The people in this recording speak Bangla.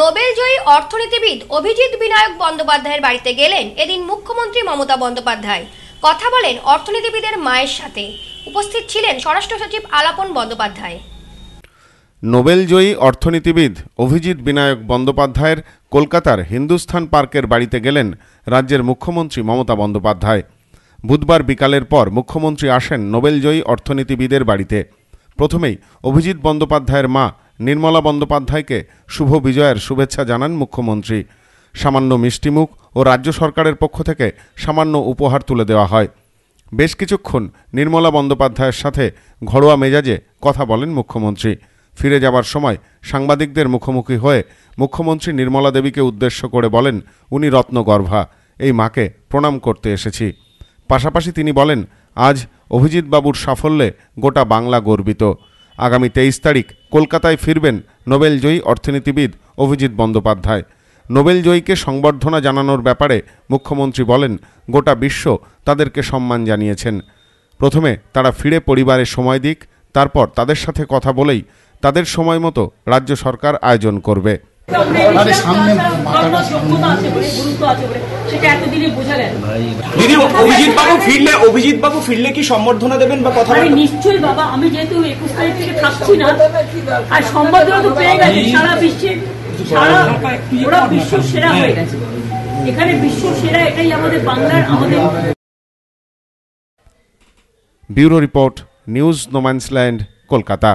নোবেলজয়ী অর্থনীতিবিদ অভিজিৎ বিনায়ক বন্দ্যোপাধ্যায়ের বাড়িতে গেলেন এদিন মুখ্যমন্ত্রী মমতা বন্দ্যোপাধ্যায় কথা বলেন অর্থনীতিবিদের মায়ের সাথে উপস্থিত ছিলেন স্বরাষ্ট্র সচিব আলাপন বন্দ্যোপাধ্যায় নোবেলজয়ী অর্থনীতিবিদ অভিজিৎ বিনায়ক বন্দ্যোপাধ্যায়ের কলকাতার হিন্দুস্থান পার্কের বাড়িতে গেলেন রাজ্যের মুখ্যমন্ত্রী মমতা বন্দ্যোপাধ্যায় বুধবার বিকালের পর মুখ্যমন্ত্রী আসেন নোবেলজয়ী অর্থনীতিবিদের বাড়িতে প্রথমেই অভিজিৎ বন্দ্যোপাধ্যায়ের মা নির্মলা বন্দ্যোপাধ্যায়কে শুভ বিজয়ের শুভেচ্ছা জানান মুখ্যমন্ত্রী সামান্য মিষ্টিমুখ ও রাজ্য সরকারের পক্ষ থেকে সামান্য উপহার তুলে দেওয়া হয় বেশ কিছুক্ষণ নির্মলা বন্দ্যোপাধ্যায়ের সাথে ঘরোয়া মেজাজে কথা বলেন মুখ্যমন্ত্রী ফিরে যাবার সময় সাংবাদিকদের মুখোমুখি হয়ে মুখ্যমন্ত্রী নির্মলা দেবীকে উদ্দেশ্য করে বলেন উনি রত্নগর্ভা এই মাকে প্রণাম করতে এসেছি পাশাপাশি তিনি বলেন আজ অভিজিৎবাবুর সাফল্যে গোটা বাংলা গর্বিত আগামী তেইশ তারিখ কলকাতায় ফিরবেন নোবেলজয়ী অর্থনীতিবিদ অভিজিৎ বন্দ্যোপাধ্যায় নোবেলজয়ীকে সংবর্ধনা জানানোর ব্যাপারে মুখ্যমন্ত্রী বলেন গোটা বিশ্ব তাদেরকে সম্মান জানিয়েছেন প্রথমে তারা ফিরে পরিবারে সময় দিক তারপর তাদের সাথে কথা বলেই তাদের সময় মতো রাজ্য সরকার আয়োজন করবে অভিজিৎ বাবু ফিরলে অভিজিৎ বাবু ফিরলে কি সম্বর্ধনা দেবেন বা কথা bureau report news no man's land Kolkata